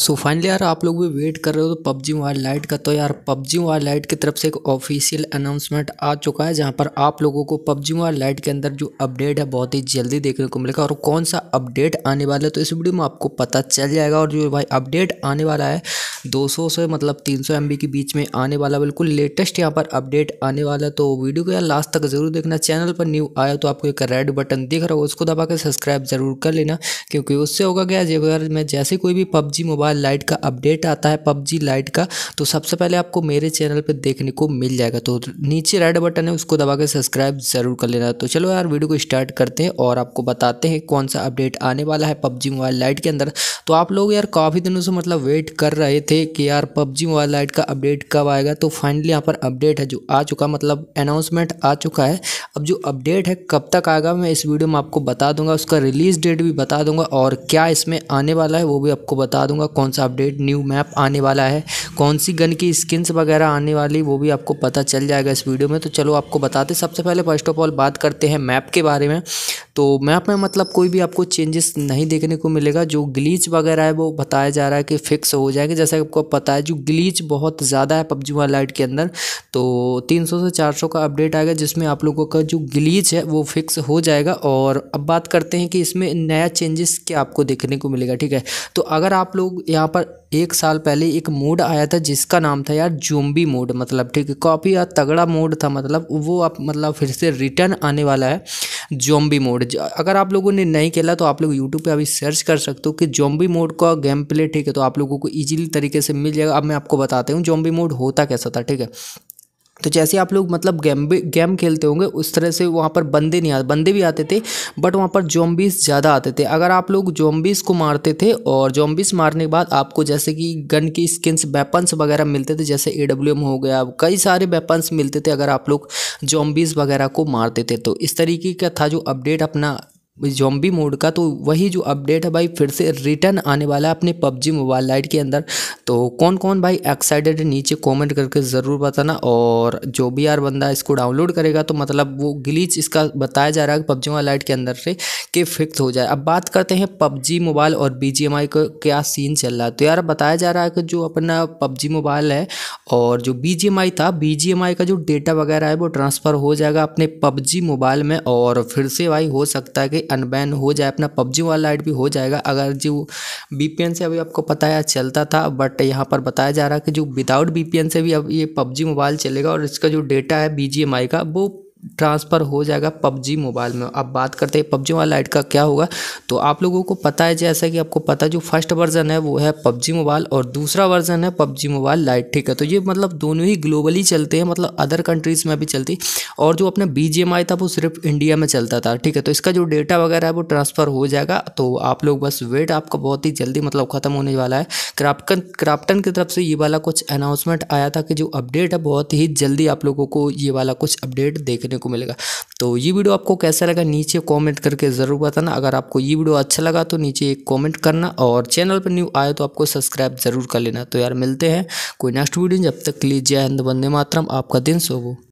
so finally यार आप लोग भी वेट कर रहे हो तो पबजी मोबाइल लाइट का तो यार पबजी मोबाइल लाइट की तरफ से एक ऑफिशियल अनाउंसमेंट आ चुका है जहां पर आप लोगों को पबजी मोबाइल लाइट के अंदर जो अपडेट है बहुत ही जल्दी देखने को मिलेगा और कौन सा अपडेट आने वाला है तो इस वीडियो में आपको पता चल जाएगा और जो भाई अपडेट आने वाला है दो से मतलब तीन सौ के बीच में आने वाला बिल्कुल लेटेस्ट यहाँ पर अपडेट आने वाला है तो वीडियो को यार लास्ट तक जरूर देखना चैनल पर न्यू आया तो आपको एक रेड बटन दिख रहा हो उसको दबा के सब्सक्राइब जरूर कर लेना क्योंकि उससे होगा क्या यार मैं जैसे कोई भी पबजी मोबाइल मोबाइल लाइट का अपडेट आता है पबजी लाइट का तो सबसे पहले आपको मेरे चैनल पर देखने को मिल जाएगा तो नीचे रेड बटन है उसको दबा के सब्सक्राइब ज़रूर कर लेना तो चलो यार वीडियो को स्टार्ट करते हैं और आपको बताते हैं कौन सा अपडेट आने वाला है पबजी मोबाइल लाइट के अंदर तो आप लोग यार काफ़ी दिनों से मतलब वेट कर रहे थे कि यार पबजी मोबाइल लाइट का अपडेट कब आएगा तो फाइनली यहाँ पर अपडेट है जो आ चुका मतलब अनाउंसमेंट आ चुका है अब जो अपडेट है कब तक आएगा मैं इस वीडियो में आपको बता दूंगा उसका रिलीज़ डेट भी बता दूंगा और क्या इसमें आने वाला है वो भी आपको बता दूंगा कौन सा अपडेट न्यू मैप आने वाला है कौन सी गन की स्किन्स वगैरह आने वाली वो भी आपको पता चल जाएगा इस वीडियो में तो चलो आपको बताते सबसे पहले फर्स्ट ऑफ ऑल बात करते हैं मैप के बारे में तो मैप में मतलब कोई भी आपको चेंजेस नहीं देखने को मिलेगा जो ग्लीच वगैरह है वो बताया जा रहा है कि फिक्स हो जाएगा जैसे आपको पता है जो ग्लीच बहुत ज़्यादा है पबजी वाला लाइट के अंदर तो 300 से 400 का अपडेट आएगा जिसमें आप लोगों का जो ग्लीच है वो फिक्स हो जाएगा और अब बात करते हैं कि इसमें नया चेंजेस क्या आपको देखने को मिलेगा ठीक है तो अगर आप लोग यहाँ पर एक साल पहले एक मोड आया था जिसका नाम था यार जोम्बी मोड मतलब ठीक है काफ़ी यार तगड़ा मोड था मतलब वो आप मतलब फिर से रिटर्न आने वाला है जोम्बी मोड अगर आप लोगों ने नहीं खेला तो आप लोग यूट्यूब पर अभी सर्च कर सकते हो कि जोम्बी मोड का गेम प्ले ठीक है तो आप लोगों को ईजिली तरीके से मिल जाएगा अब मैं आपको बताते हूँ जोम्बी मोड होता कैसा था ठीक है तो जैसे आप लोग मतलब गेम गेम खेलते होंगे उस तरह से वहाँ पर बंदे नहीं आते बंदे भी आते थे बट वहाँ पर जोम्बिस ज़्यादा आते थे अगर आप लोग जोम्बिस को मारते थे और जोम्बिस मारने के बाद आपको जैसे कि गन की स्किन्स वेपन्स वगैरह मिलते थे जैसे ए हो गया कई सारे वेपन्स मिलते थे अगर आप लोग जोम्बिस वगैरह को मारते थे तो इस तरीके का था जो अपडेट अपना जॉम्बी मोड का तो वही जो अपडेट है भाई फिर से रिटर्न आने वाला है अपने पबजी मोबाइल लाइट के अंदर तो कौन कौन भाई एक्साइटेड है नीचे कमेंट करके ज़रूर बताना और जो भी यार बंदा इसको डाउनलोड करेगा तो मतलब वो ग्लीच इसका बताया जा रहा है पबजी मोबाइल लाइट के अंदर से कि फिक्स हो जाए अब बात करते हैं पबजी मोबाइल और बी जी का क्या सीन चल रहा है तो यार बताया जा रहा है कि जो अपना पबजी मोबाइल है और जो बी था बी का जो डेटा वगैरह है वो ट्रांसफ़र हो जाएगा अपने पबजी मोबाइल में और फिर से भाई हो सकता है कि अनबैन हो जाए अपना पबजी वाला लाइट भी हो जाएगा अगर जो बी से अभी आपको पता है चलता था बट यहाँ पर बताया जा रहा है कि जो विदाउट बी से भी अब ये पबजी मोबाइल चलेगा और इसका जो डेटा है बी का वो ट्रांसफ़र हो जाएगा पबजी मोबाइल में अब बात करते हैं पबजी मोबाइल लाइट का क्या होगा तो आप लोगों को पता है जैसा कि आपको पता है जो फर्स्ट वर्जन है वो है पबजी मोबाइल और दूसरा वर्जन है पबजी मोबाइल लाइट ठीक है तो ये मतलब दोनों ही ग्लोबली चलते हैं मतलब अदर कंट्रीज़ में भी चलती और जो अपना बी था वो सिर्फ इंडिया में चलता था ठीक है तो इसका जो डेटा वगैरह है वो ट्रांसफ़र हो जाएगा तो आप लोग बस वेट आपका बहुत ही जल्दी मतलब ख़त्म होने वाला है क्राप्टन क्राप्टन की तरफ से ये वाला कुछ अनाउंसमेंट आया था कि जो अपडेट है बहुत ही जल्दी आप लोगों को ये वाला कुछ अपडेट देखने देखने को मिलेगा तो ये वीडियो आपको कैसा लगा नीचे कॉमेंट करके ज़रूर बताना अगर आपको ये वीडियो अच्छा लगा तो नीचे एक कॉमेंट करना और चैनल पर न्यू आए तो आपको सब्सक्राइब ज़रूर कर लेना तो यार मिलते हैं कोई नेक्स्ट वीडियो जब तक लीजिए जय हिंद वंदे मातरम आपका दिन सो